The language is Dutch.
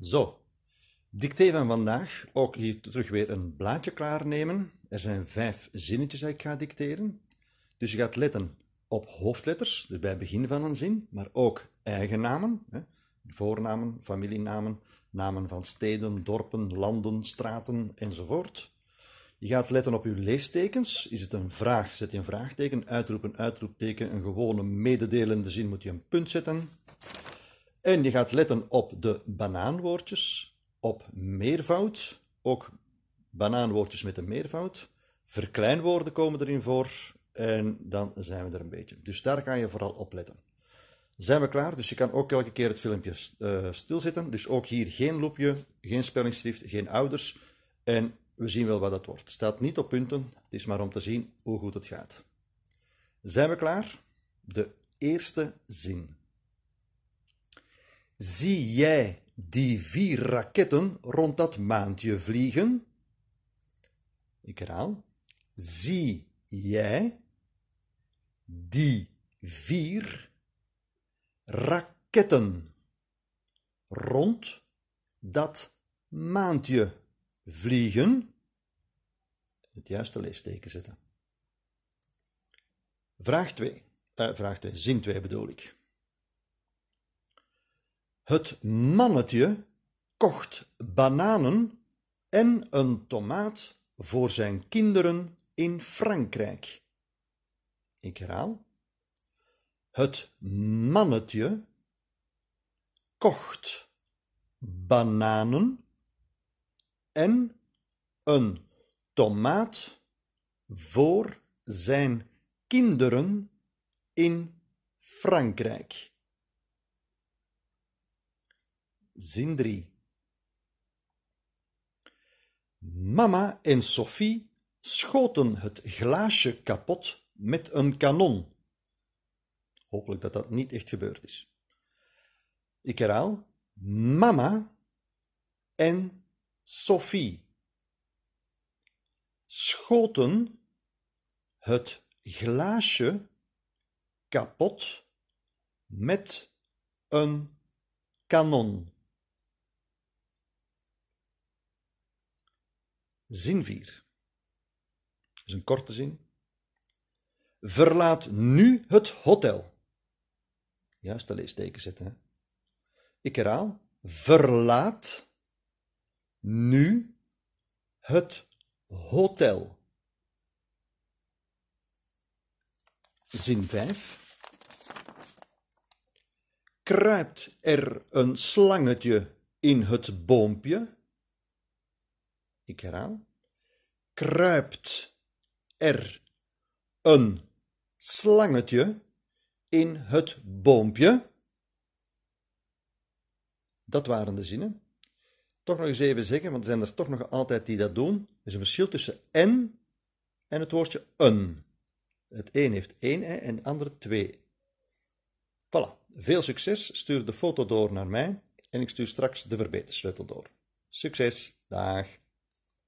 Zo, dicté van vandaag. Ook hier terug weer een blaadje klaarnemen. Er zijn vijf zinnetjes die ik ga dicteren. Dus je gaat letten op hoofdletters, dus bij het begin van een zin, maar ook eigen namen. Hè? Voornamen, familienamen, namen van steden, dorpen, landen, straten enzovoort. Je gaat letten op je leestekens. Is het een vraag? Zet je een vraagteken, uitroepen, uitroepteken, een gewone mededelende zin moet je een punt zetten. En je gaat letten op de banaanwoordjes, op meervoud, ook banaanwoordjes met een meervoud. Verkleinwoorden komen erin voor en dan zijn we er een beetje. Dus daar kan je vooral op letten. Zijn we klaar? Dus je kan ook elke keer het filmpje eh, stilzetten. Dus ook hier geen loopje, geen spellingschrift, geen ouders. En we zien wel wat dat wordt. Het staat niet op punten, het is maar om te zien hoe goed het gaat. Zijn we klaar? De eerste zin. Zie jij die vier raketten rond dat maandje vliegen? Ik herhaal. Zie jij die vier raketten rond dat maandje vliegen? Het juiste leesteken zetten. Vraag 2. Eh, vraag 2, zin 2 bedoel ik. Het mannetje kocht bananen en een tomaat voor zijn kinderen in Frankrijk. Ik herhaal. Het mannetje kocht bananen en een tomaat voor zijn kinderen in Frankrijk zin 3. Mama en Sophie schoten het glaasje kapot met een kanon. Hopelijk dat dat niet echt gebeurd is. Ik herhaal, mama en Sophie schoten het glaasje kapot met een kanon. zin 4. Dat is een korte zin. Verlaat nu het hotel. Juist de steken zetten. Ik herhaal. Verlaat nu het hotel. Zin 5. Kruipt er een slangetje in het boompje? ik herhaal, kruipt er een slangetje in het boompje. Dat waren de zinnen. Toch nog eens even zeggen, want er zijn er toch nog altijd die dat doen. Er is een verschil tussen en en het woordje een. Het een heeft één ei en het andere twee. Voilà, veel succes. Stuur de foto door naar mij en ik stuur straks de verbetersleutel door. Succes, dag.